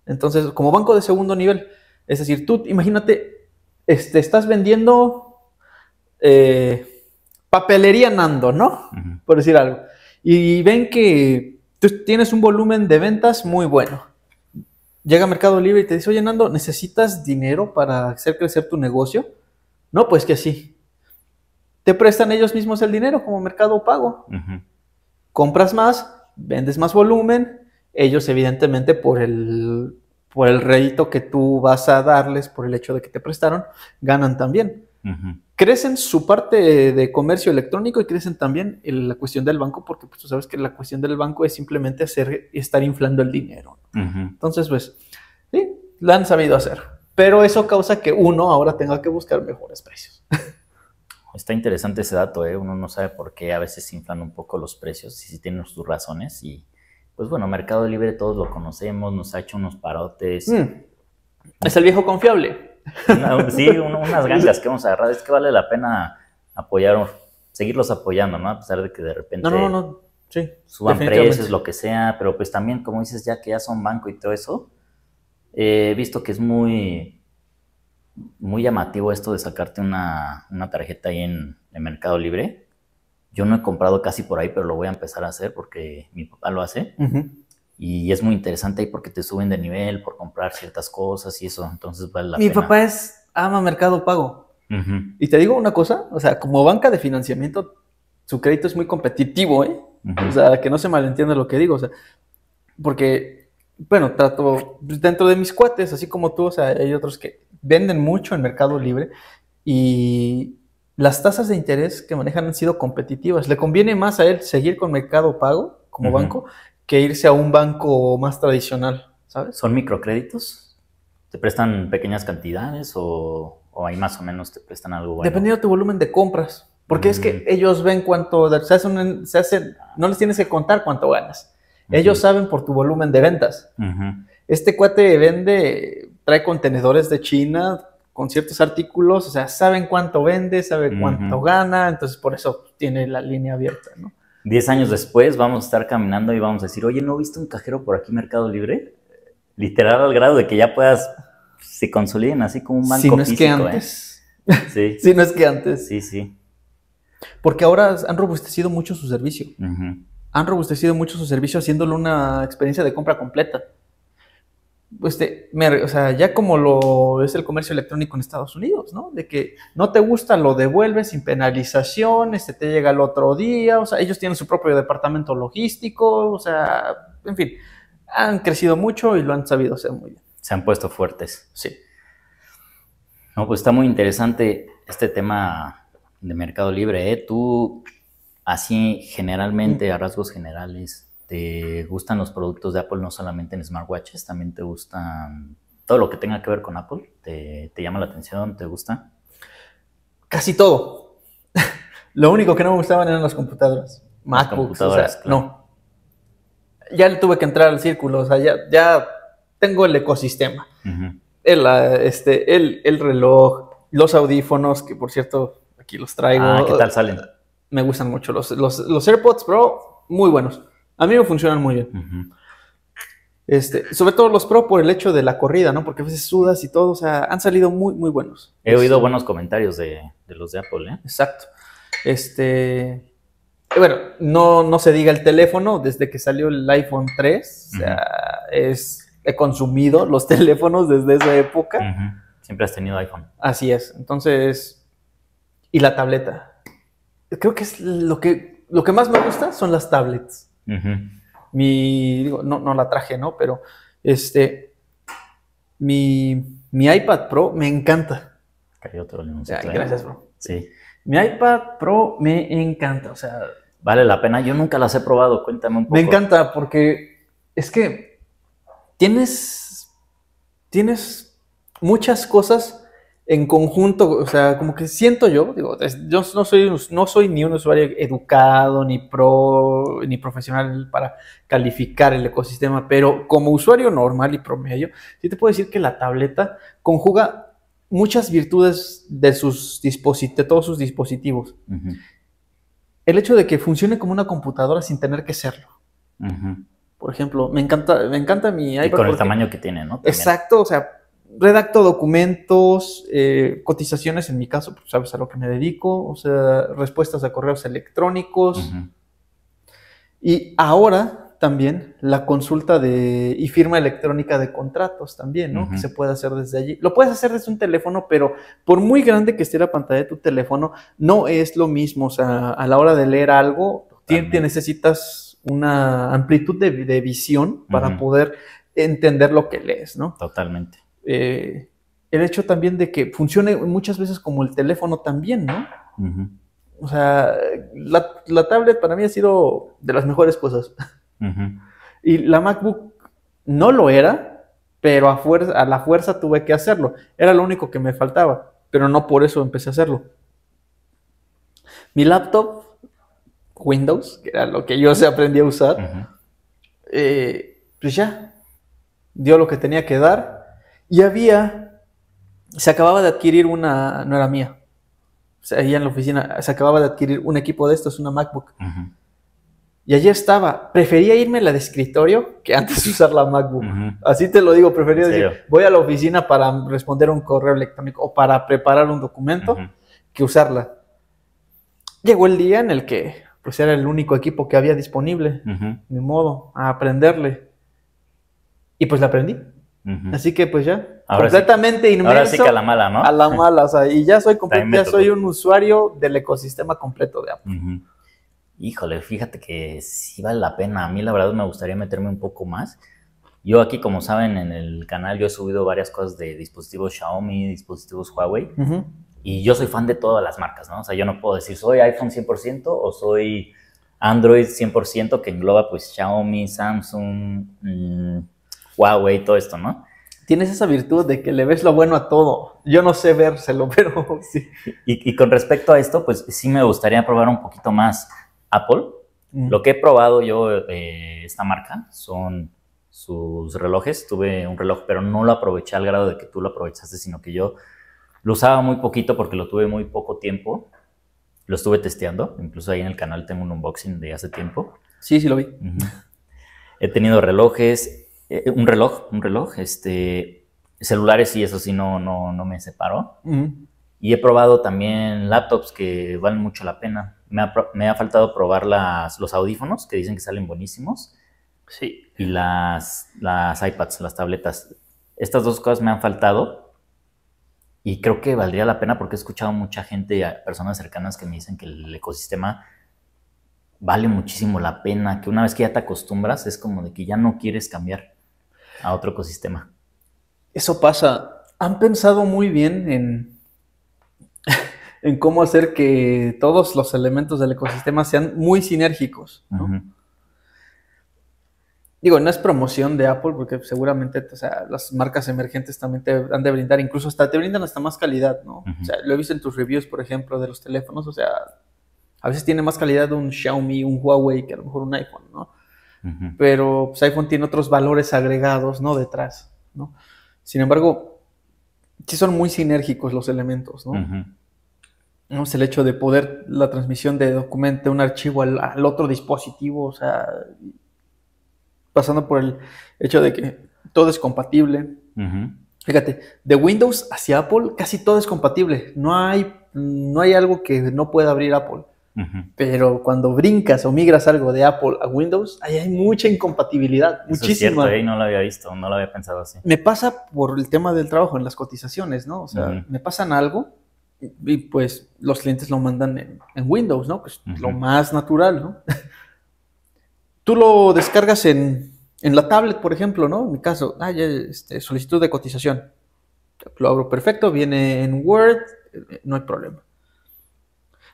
Entonces, como banco de segundo nivel, es decir, tú imagínate, este, estás vendiendo eh, papelería Nando, ¿no? Por decir algo. Y ven que tú tienes un volumen de ventas muy bueno. Llega Mercado Libre y te dice, oye Nando, ¿necesitas dinero para hacer crecer tu negocio? No, pues que sí. Te prestan ellos mismos el dinero como mercado pago. Compras más, vendes más volumen, ellos evidentemente por el, por el rédito que tú vas a darles, por el hecho de que te prestaron, ganan también crecen su parte de comercio electrónico y crecen también la cuestión del banco, porque pues, tú sabes que la cuestión del banco es simplemente hacer, estar inflando el dinero. Entonces, pues, sí, lo han sabido hacer. Pero eso causa que uno ahora tenga que buscar mejores precios. Está interesante ese dato, ¿eh? uno no sabe por qué a veces inflan un poco los precios y si tienen sus razones. Y pues bueno, Mercado Libre todos lo conocemos, nos ha hecho unos parotes. Mm. Es el viejo confiable sí, unas gangas que vamos a agarrar. Es que vale la pena apoyar, seguirlos apoyando, ¿no? A pesar de que de repente. No, no, no. Sí, suban precios, lo que sea, pero pues también, como dices, ya que ya son banco y todo eso, eh, he visto que es muy, muy llamativo esto de sacarte una, tarjeta ahí en, Mercado Libre. Yo no he comprado casi por ahí, pero lo voy a empezar a hacer porque mi papá lo hace y es muy interesante ahí porque te suben de nivel por comprar ciertas cosas y eso, entonces vale la Mi papá es ama Mercado Pago. Y te digo una cosa, o sea, como banca de financiamiento, su crédito es muy competitivo, ¿eh? O sea, que no se malentienda lo que digo, o sea, porque, bueno, trato dentro de mis cuates, así como tú, o sea, hay otros que venden mucho en Mercado Libre y las tasas de interés que manejan han sido competitivas. Le conviene más a él seguir con Mercado Pago como banco que irse a un banco más tradicional. ¿Sabes? Son microcréditos. Te prestan pequeñas cantidades o, hay más o menos te prestan algo Dependiendo de tu volumen de compras. Porque es que mm. ellos ven cuánto. Se hacen, no les tienes que contar cuánto ganas. Ellos saben por tu volumen de ventas. Este cuate vende, trae contenedores de China con ciertos artículos, o sea, saben cuánto vende, saben cuánto gana, entonces por eso tiene la línea abierta, ¿no? Diez años después vamos a estar caminando y vamos a decir, oye, ¿no he visto un cajero por aquí Mercado Libre? Literal al grado de que ya puedas, se consoliden así como un banco Si no es que ¿eh? antes. Sí. si no es que antes. Sí, sí. Porque ahora han robustecido mucho su servicio. Han robustecido mucho su servicio haciéndolo una experiencia de compra completa. Pues o sea, ya como lo es el comercio electrónico en Estados Unidos, ¿no? De que no te gusta, lo devuelves sin penalización, este te llega el otro día, o sea, ellos tienen su propio departamento logístico, o sea, en fin, han crecido mucho y lo han sabido hacer muy bien. Se han puesto fuertes. Sí. No, pues está muy interesante este tema de Mercado Libre, ¿eh? Tú, así generalmente, a mm. rasgos generales, te gustan los productos de Apple no solamente en smartwatches, también te gustan todo lo que tenga que ver con Apple, te, llama la atención, te gusta. Casi todo. lo único que no me gustaban eran las computadoras. MacBooks, o no. Ya le tuve que entrar al círculo, o sea, ya, tengo el ecosistema. el, ah, este, el, reloj, los audífonos, que por cierto, aquí los traigo. Ah, ¿qué tal salen? Me gustan mucho los, los, los AirPods Pro, muy buenos. A mí me funcionan muy bien. Este, sobre todo los pro por el hecho de la corrida, ¿no? Porque a veces sudas y todo, o sea, han salido muy, muy buenos. He este oído buenos comentarios de, los de Apple, ¿eh? Exacto. Este, bueno, no, no se diga el teléfono, desde que salió el iPhone 3, o sea, he consumido los teléfonos desde esa época. Siempre has tenido iPhone. Así es, entonces, y la tableta. Creo que es lo que, lo que más me gusta son las tablets. Mi, no, la traje, ¿no? Pero este, mi, iPad Pro me encanta. Cayó otro Gracias, bro. Sí. Mi iPad Pro me encanta, o sea... Vale la pena, yo nunca las he probado, cuéntame un poco. Me encanta porque es que tienes, tienes muchas cosas en conjunto, o sea, como que siento yo, digo, yo no soy, no soy ni un usuario educado, ni pro, ni profesional para calificar el ecosistema, pero como usuario normal y promedio, sí te puedo decir que la tableta conjuga muchas virtudes de, sus de todos sus dispositivos. El hecho de que funcione como una computadora sin tener que serlo. Por ejemplo, me encanta, me encanta mi iPad. Y con el tamaño que tiene, ¿no? Exacto, o sea, redacto documentos, eh, cotizaciones, en mi caso, pues sabes a lo que me dedico, o sea, respuestas a correos electrónicos. Y ahora también la consulta de y firma electrónica de contratos también, ¿no? Que se puede hacer desde allí. Lo puedes hacer desde un teléfono, pero por muy grande que esté la pantalla de tu teléfono, no es lo mismo. O sea, a la hora de leer algo, necesitas una amplitud de, visión para poder entender lo que lees, ¿no? Totalmente. Eh, el hecho también de que funcione muchas veces como el teléfono también, ¿no? O sea, la, tablet para mí ha sido de las mejores cosas. Y la MacBook no lo era, pero a, la fuerza tuve que hacerlo. Era lo único que me faltaba, pero no por eso empecé a hacerlo. Mi laptop, Windows, que era lo que yo se aprendí a usar, eh, pues ya, dio lo que tenía que dar y había, se acababa de adquirir una, no era mía, o sea, en la oficina, se acababa de adquirir un equipo de estos, una MacBook. Y allí estaba, prefería irme a la de escritorio que antes usar la MacBook. Así te lo digo, prefería decir, voy a la oficina para responder un correo electrónico o para preparar un documento que usarla. Llegó el día en el que pues era el único equipo que había disponible, de modo, a aprenderle. Y pues la aprendí. Así que pues ya, completamente sí, Ahora sí que a la mala, ¿no? A la mala, o sea, y ya soy, ya soy un usuario del ecosistema completo de Apple. Híjole, fíjate que sí vale la pena. A mí la verdad me gustaría meterme un poco más. Yo aquí, como saben, en el canal yo he subido varias cosas de dispositivos Xiaomi, dispositivos Huawei. Y yo soy fan de todas las marcas, ¿no? O sea, yo no puedo decir soy iPhone 100% o soy Android 100%, que engloba pues Xiaomi, Samsung, mm, Huawei, todo esto, ¿no? Tienes esa virtud de que le ves lo bueno a todo. Yo no sé vérselo, pero sí. Y, con respecto a esto, pues sí me gustaría probar un poquito más Apple. Mm. Lo que he probado yo, eh, esta marca, son sus relojes. Tuve un reloj, pero no lo aproveché al grado de que tú lo aprovechaste, sino que yo lo usaba muy poquito porque lo tuve muy poco tiempo. Lo estuve testeando. Incluso ahí en el canal tengo un unboxing de hace tiempo. Sí, sí lo vi. He tenido relojes, eh, un reloj, un reloj, este, celulares y eso sí no, no, me separó. Y he probado también laptops que valen mucho la pena. Me ha, faltado probar las, los audífonos que dicen que salen buenísimos. Sí. Y las, las iPads, las tabletas. Estas dos cosas me han faltado y creo que valdría la pena porque he escuchado mucha gente, personas cercanas que me dicen que el ecosistema vale muchísimo la pena, que una vez que ya te acostumbras es como de que ya no quieres cambiar a otro ecosistema. Eso pasa. Han pensado muy bien en, en cómo hacer que todos los elementos del ecosistema sean muy sinérgicos. ¿no? Digo, no es promoción de Apple, porque seguramente o sea, las marcas emergentes también te han de brindar, incluso hasta te brindan hasta más calidad, ¿no? O sea, lo he visto en tus reviews, por ejemplo, de los teléfonos, o sea, a veces tiene más calidad un Xiaomi, un Huawei que a lo mejor un iPhone, ¿no? pero pues, iPhone tiene otros valores agregados, ¿no? Detrás, Sin embargo, sí son muy sinérgicos los elementos, ¿no? Es el hecho de poder la transmisión de documento, un archivo al, otro dispositivo, o sea, pasando por el hecho de que todo es compatible. Fíjate, de Windows hacia Apple casi todo es compatible. No hay, no hay algo que no pueda abrir Apple. Pero cuando brincas o migras algo de Apple a Windows, ahí hay mucha incompatibilidad. Eso Es cierto, no lo había visto, no lo había pensado así. Me pasa por el tema del trabajo en las cotizaciones, ¿no? O sea, me pasan algo y, pues los clientes lo mandan en, Windows, ¿no? Que es lo más natural, ¿no? Tú lo descargas en, la tablet, por ejemplo, ¿no? En mi caso, ah, este, solicitud de cotización. Lo abro perfecto, viene en Word, eh, no hay problema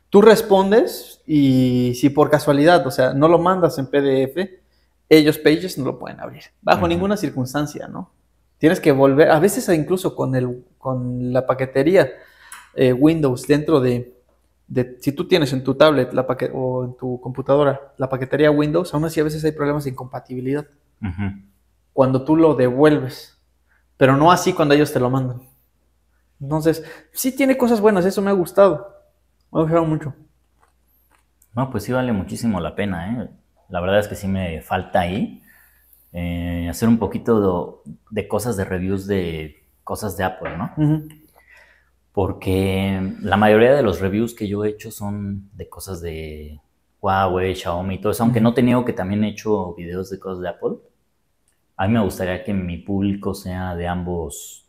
Tú respondes y si por casualidad, o sea, no lo mandas en PDF, ellos Pages no lo pueden abrir, bajo ninguna circunstancia, ¿no? Tienes que volver, a veces incluso con, el, con la paquetería eh, Windows dentro de, si tú tienes en tu tablet la o en tu computadora la paquetería Windows, aún así a veces hay problemas de incompatibilidad. Cuando tú lo devuelves, pero no así cuando ellos te lo mandan. Entonces, sí tiene cosas buenas, eso me ha gustado me ha gustado mucho. No, pues sí vale muchísimo la pena, ¿eh? La verdad es que sí me falta ahí eh, hacer un poquito de, cosas de reviews de cosas de Apple, ¿no? Porque la mayoría de los reviews que yo he hecho son de cosas de Huawei, Xiaomi y todo eso, aunque no te que también he hecho videos de cosas de Apple. A mí me gustaría que mi público sea de ambos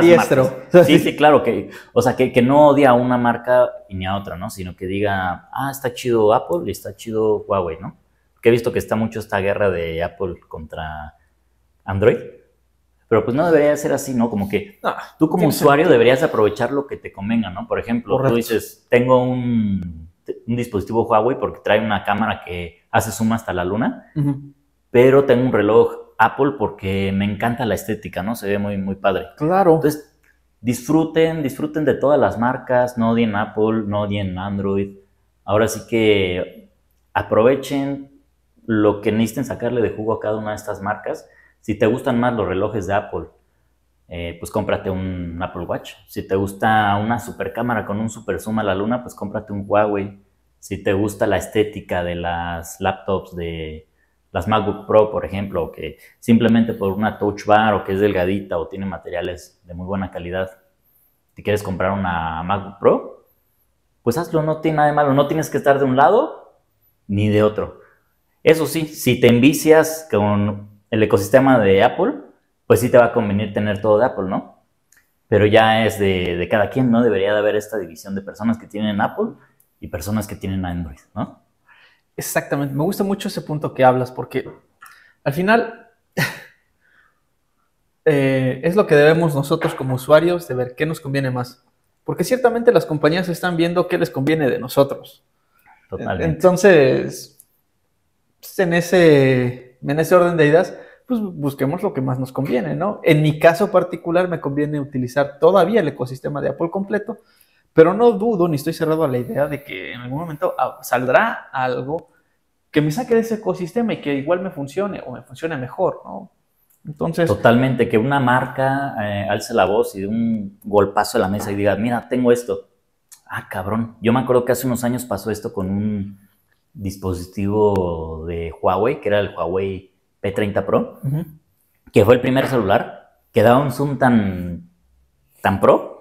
diestro Sí, sí, claro, que, o sea, que, que, no odia a una marca ni a otra, ¿no? Sino que diga, ah, está chido Apple y está chido Huawei, ¿no? Que he visto que está mucho esta guerra de Apple contra Android. Pero pues no debería ser así, ¿no? Como que tú como usuario deberías aprovechar lo que te convenga, ¿no? Por ejemplo, tú dices, tengo un, dispositivo Huawei porque trae una cámara que hace suma hasta la luna, pero tengo un reloj Apple porque me encanta la estética, ¿no? Se ve muy, muy padre. Claro. Entonces, disfruten, disfruten de todas las marcas, no odien Apple, no odien Android. Ahora sí que aprovechen lo que necesiten sacarle de jugo a cada una de estas marcas. Si te gustan más los relojes de Apple, eh, pues cómprate un Apple Watch. Si te gusta una super cámara con un super zoom a la luna, pues cómprate un Huawei. Si te gusta la estética de las laptops de, las MacBook Pro, por ejemplo, que simplemente por una touch bar o que es delgadita o tiene materiales de muy buena calidad, te quieres comprar una MacBook Pro, pues hazlo, no tiene nada de malo, no tienes que estar de un lado ni de otro. Eso sí, si te envicias con el ecosistema de Apple, pues sí te va a convenir tener todo de Apple, ¿no? Pero ya es de, de cada quien, ¿no? Debería de haber esta división de personas que tienen Apple y personas que tienen Android, ¿no? Exactamente, me gusta mucho ese punto que hablas porque al final eh, es lo que debemos nosotros como usuarios de ver qué nos conviene más. Porque ciertamente las compañías están viendo qué les conviene de nosotros. Entonces, pues, en ese, en ese orden de ideas, pues busquemos lo que más nos conviene, ¿no? En mi caso particular me conviene utilizar todavía el ecosistema de Apple completo, pero no dudo ni estoy cerrado a la idea de que en algún momento ah, saldrá algo que me saque de ese ecosistema y que igual me funcione o me funcione mejor, ¿no? Entonces. Totalmente, que una marca eh, alce la voz y de un golpazo a la mesa y diga, mira, tengo esto. Ah, cabrón. Yo me acuerdo que hace unos años pasó esto con un dispositivo de Huawei, que era el Huawei P30 Pro, que fue el primer celular que daba un zoom tan, tan pro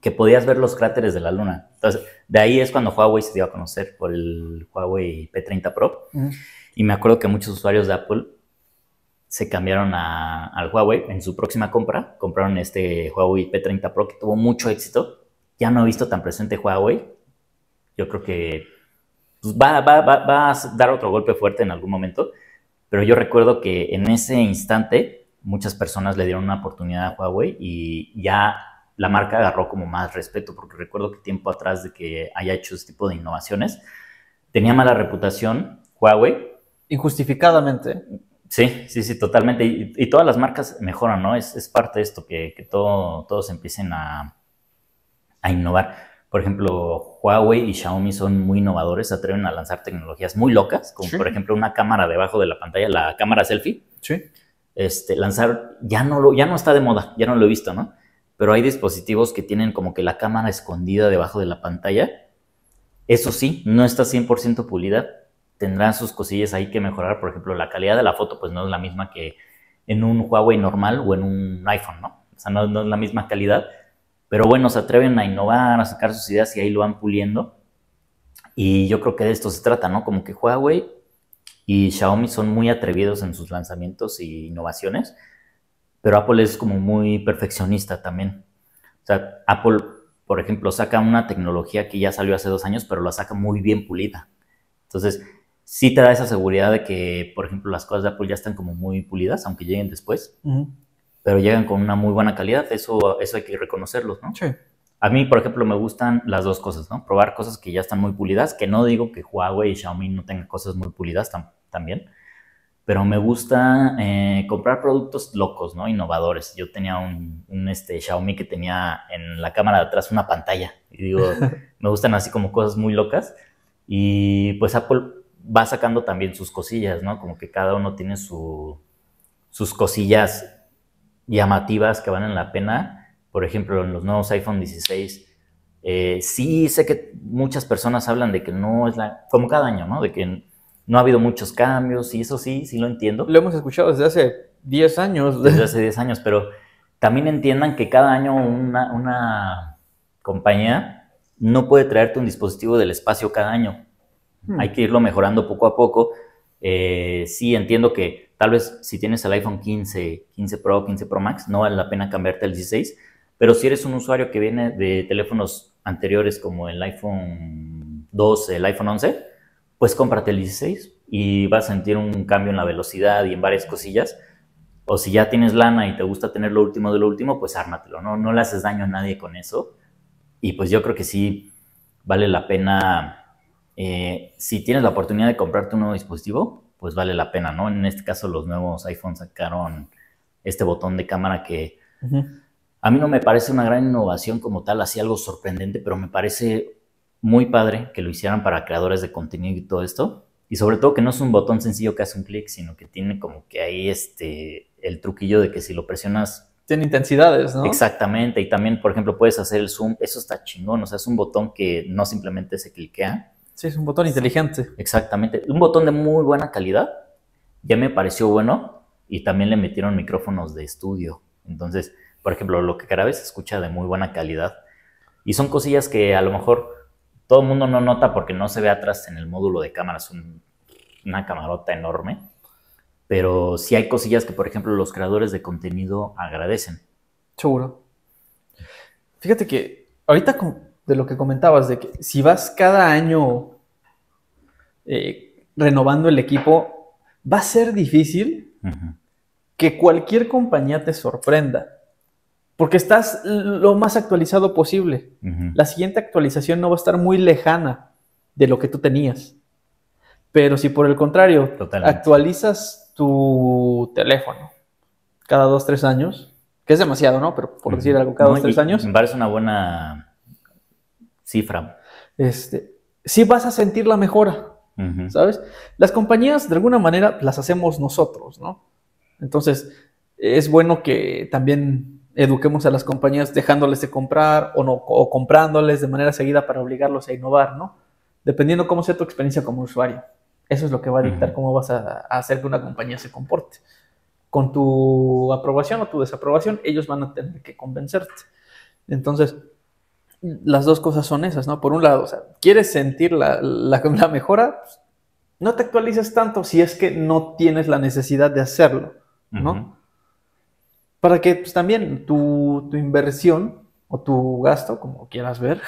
que podías ver los cráteres de la luna. Entonces, de ahí es cuando Huawei se dio a conocer por el Huawei P30 Pro. Y me acuerdo que muchos usuarios de Apple se cambiaron al Huawei en su próxima compra. Compraron este Huawei P30 Pro que tuvo mucho éxito. Ya no he visto tan presente Huawei. Yo creo que pues, va, a dar otro golpe fuerte en algún momento. Pero yo recuerdo que en ese instante muchas personas le dieron una oportunidad a Huawei y ya la marca agarró como más respeto, porque recuerdo que tiempo atrás de que haya hecho este tipo de innovaciones, tenía mala reputación Huawei. Injustificadamente. Sí, sí, sí, totalmente. Y, todas las marcas mejoran, ¿no? Es, parte de esto, que, todos empiecen a, innovar. Por ejemplo, Huawei y Xiaomi son muy innovadores, atreven a lanzar tecnologías muy locas, como por ejemplo una cámara debajo de la pantalla, la cámara selfie. Sí. Este, lanzar, ya no, lo, ya no está de moda, ya no lo he visto, ¿no? pero hay dispositivos que tienen como que la cámara escondida debajo de la pantalla. Eso sí, no está 100% pulida, tendrán sus cosillas ahí que mejorar, por ejemplo, la calidad de la foto pues no es la misma que en un Huawei normal o en un iPhone, ¿no? O sea, no, es la misma calidad, pero bueno, se atreven a innovar, a sacar sus ideas y ahí lo van puliendo. Y yo creo que de esto se trata, ¿no? Como que Huawei y Xiaomi son muy atrevidos en sus lanzamientos e innovaciones pero Apple es como muy perfeccionista también. O sea, Apple, por ejemplo, saca una tecnología que ya salió hace dos años, pero la saca muy bien pulida. Entonces, sí te da esa seguridad de que, por ejemplo, las cosas de Apple ya están como muy pulidas, aunque lleguen después, pero llegan con una muy buena calidad, eso, eso hay que reconocerlos, ¿no? Sí. A mí, por ejemplo, me gustan las dos cosas, ¿no? Probar cosas que ya están muy pulidas, que no digo que Huawei y Xiaomi no tengan cosas muy pulidas también, pero me gusta eh, comprar productos locos, ¿no? Innovadores. Yo tenía un, este, Xiaomi que tenía en la cámara de atrás una pantalla. Y digo, me gustan así como cosas muy locas. Y pues Apple va sacando también sus cosillas, ¿no? Como que cada uno tiene su, sus cosillas llamativas que valen la pena. Por ejemplo, en los nuevos iPhone 16, eh, sí sé que muchas personas hablan de que no es la... como cada año, ¿no? De que no ha habido muchos cambios y eso sí, sí lo entiendo. Lo hemos escuchado desde hace 10 años. Desde hace 10 años, pero también entiendan que cada año una, compañía no puede traerte un dispositivo del espacio cada año. Hmm. Hay que irlo mejorando poco a poco. Eh, sí, entiendo que tal vez si tienes el iPhone 15, 15 Pro, 15 Pro Max, no vale la pena cambiarte al 16, pero si eres un usuario que viene de teléfonos anteriores como el iPhone 12, el iPhone 11, pues cómprate el 16 y vas a sentir un cambio en la velocidad y en varias cosillas. O si ya tienes lana y te gusta tener lo último de lo último, pues ármatelo, ¿no? No le haces daño a nadie con eso. Y pues yo creo que sí vale la pena, eh, si tienes la oportunidad de comprarte un nuevo dispositivo, pues vale la pena, ¿no? En este caso los nuevos iPhones sacaron este botón de cámara que... A mí no me parece una gran innovación como tal, así algo sorprendente, pero me parece muy padre que lo hicieran para creadores de contenido y todo esto. Y sobre todo que no es un botón sencillo que hace un clic, sino que tiene como que ahí este, el truquillo de que si lo presionas... Tiene intensidades, ¿no? Exactamente. Y también, por ejemplo, puedes hacer el zoom. Eso está chingón. O sea, es un botón que no simplemente se cliquea. Sí, es un botón inteligente. Exactamente. Un botón de muy buena calidad. Ya me pareció bueno. Y también le metieron micrófonos de estudio. Entonces, por ejemplo, lo que vez se escucha de muy buena calidad. Y son cosillas que a lo mejor todo el mundo no nota porque no se ve atrás en el módulo de cámaras una camarota enorme, pero sí hay cosillas que, por ejemplo, los creadores de contenido agradecen. Seguro. Fíjate que ahorita de lo que comentabas, de que si vas cada año eh, renovando el equipo, va a ser difícil que cualquier compañía te sorprenda porque estás lo más actualizado posible. La siguiente actualización no va a estar muy lejana de lo que tú tenías. Pero si por el contrario actualizas tu teléfono cada dos, tres años, que es demasiado, ¿no? Pero por decir algo, cada dos, tres años. Me parece una buena cifra. Este, sí vas a sentir la mejora, ¿sabes? Las compañías, de alguna manera, las hacemos nosotros, ¿no? Entonces, es bueno que también eduquemos a las compañías dejándoles de comprar o, no, comprándoles de manera seguida para obligarlos a innovar, ¿no? Dependiendo cómo sea tu experiencia como usuario. Eso es lo que va a dictar cómo vas a, hacer que una compañía se comporte. Con tu aprobación o tu desaprobación, ellos van a tener que convencerte. Entonces, las dos cosas son esas, ¿no? Por un lado, o sea, ¿quieres sentir la, la, mejora? Pues, no te actualices tanto si es que no tienes la necesidad de hacerlo, ¿no? para que pues, también tu, inversión o tu gasto, como quieras ver,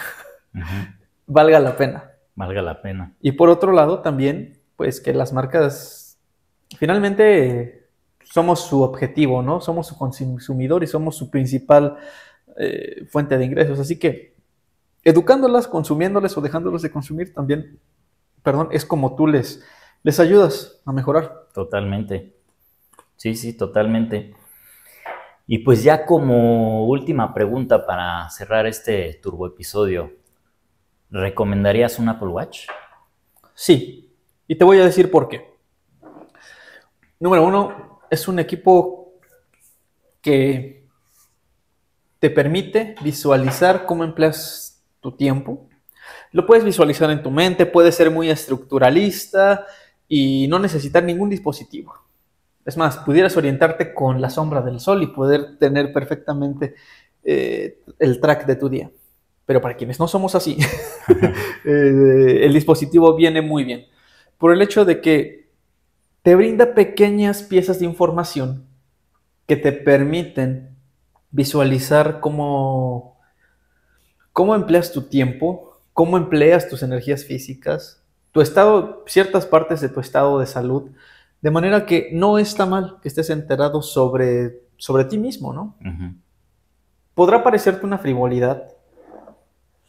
valga la pena. Valga la pena. Y por otro lado, también, pues que las marcas finalmente somos su objetivo, ¿no? Somos su consumidor y somos su principal eh, fuente de ingresos. Así que educándolas, consumiéndoles o dejándolos de consumir también, perdón, es como tú les, les ayudas a mejorar. Totalmente. Sí, sí, totalmente. Y pues ya como última pregunta para cerrar este turbo episodio, ¿recomendarías un Apple Watch? Sí, y te voy a decir por qué. Número uno, es un equipo que te permite visualizar cómo empleas tu tiempo. Lo puedes visualizar en tu mente, puede ser muy estructuralista y no necesitar ningún dispositivo es más, pudieras orientarte con la sombra del sol y poder tener perfectamente eh, el track de tu día. Pero para quienes no somos así, eh, el dispositivo viene muy bien. Por el hecho de que te brinda pequeñas piezas de información que te permiten visualizar cómo, cómo empleas tu tiempo, cómo empleas tus energías físicas, tu estado, ciertas partes de tu estado de salud, de manera que no está mal que estés enterado sobre, sobre ti mismo, ¿no? Podrá parecerte una frivolidad,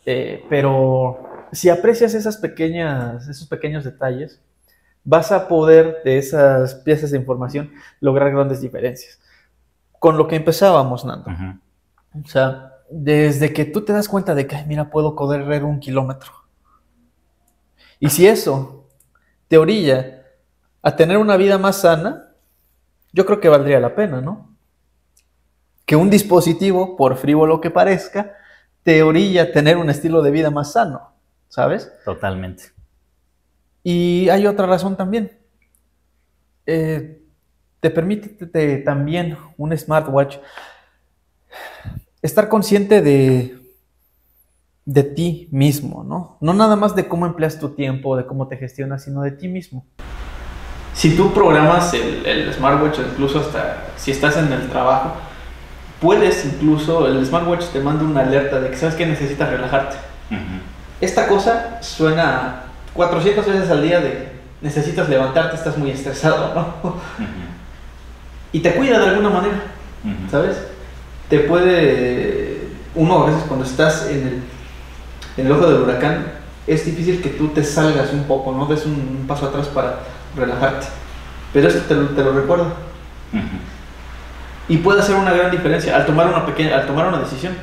eh, pero si aprecias esas pequeñas, esos pequeños detalles, vas a poder de esas piezas de información lograr grandes diferencias. Con lo que empezábamos, Nando. O sea, desde que tú te das cuenta de que, mira, puedo correr un kilómetro. Y si eso te orilla a tener una vida más sana, yo creo que valdría la pena, ¿no? Que un dispositivo, por frívolo que parezca, te orilla a tener un estilo de vida más sano, ¿sabes? Totalmente. Y hay otra razón también. Eh, te permite también un smartwatch estar consciente de, de ti mismo, ¿no? No nada más de cómo empleas tu tiempo, de cómo te gestionas, sino de ti mismo si tú programas el, el smartwatch, incluso hasta si estás en el trabajo, puedes incluso, el smartwatch te manda una alerta de que sabes que necesitas relajarte. Esta cosa suena 400 veces al día de necesitas levantarte, estás muy estresado, ¿no? Y te cuida de alguna manera, ¿sabes? Te puede, uno a veces cuando estás en el, ojo del huracán, es difícil que tú te salgas un poco, ¿no? Des un, un paso atrás para relajarte. Pero esto te, lo recuerdo. Y puede hacer una gran diferencia al tomar una, pequeña, al tomar una decisión.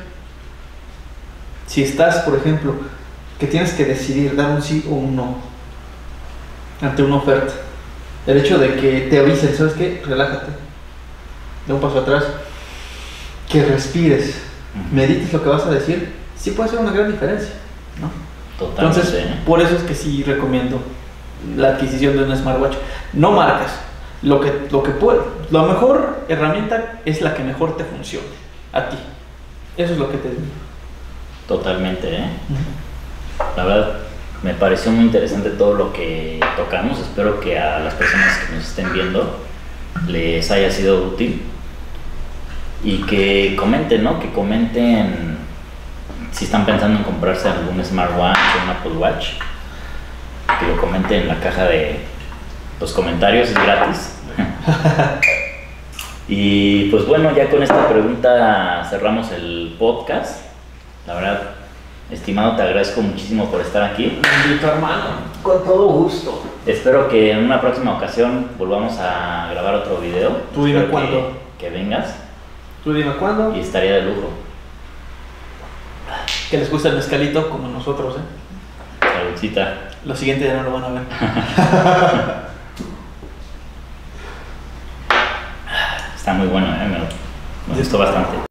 Si estás, por ejemplo, que tienes que decidir dar un sí o un no ante una oferta. El hecho de que te avisen, ¿sabes qué? Relájate. Da un paso atrás. Que respires. Medites lo que vas a decir. Sí puede hacer una gran diferencia. ¿no? Entonces, ¿eh? por eso es que sí recomiendo la adquisición de un smartwatch. No marcas, lo que, lo que puede. La mejor herramienta es la que mejor te funcione a ti. Eso es lo que te digo. Totalmente, ¿eh? La verdad, me pareció muy interesante todo lo que tocamos. Espero que a las personas que nos estén viendo les haya sido útil. Y que comenten, ¿no? Que comenten si están pensando en comprarse algún smartwatch o un Apple Watch que lo comente en la caja de los comentarios, es gratis. y pues bueno, ya con esta pregunta cerramos el podcast. La verdad, estimado, te agradezco muchísimo por estar aquí. Bendito hermano, con todo gusto. Espero que en una próxima ocasión volvamos a grabar otro video. Tú dime cuando cuándo. Que, vengas. Tú dime cuándo. Y estaría de lujo. Que les guste el mezcalito como nosotros, ¿eh? Saludcita. Lo siguiente ya no lo van a ver. Está muy bueno, ¿eh? me, me gustó bastante.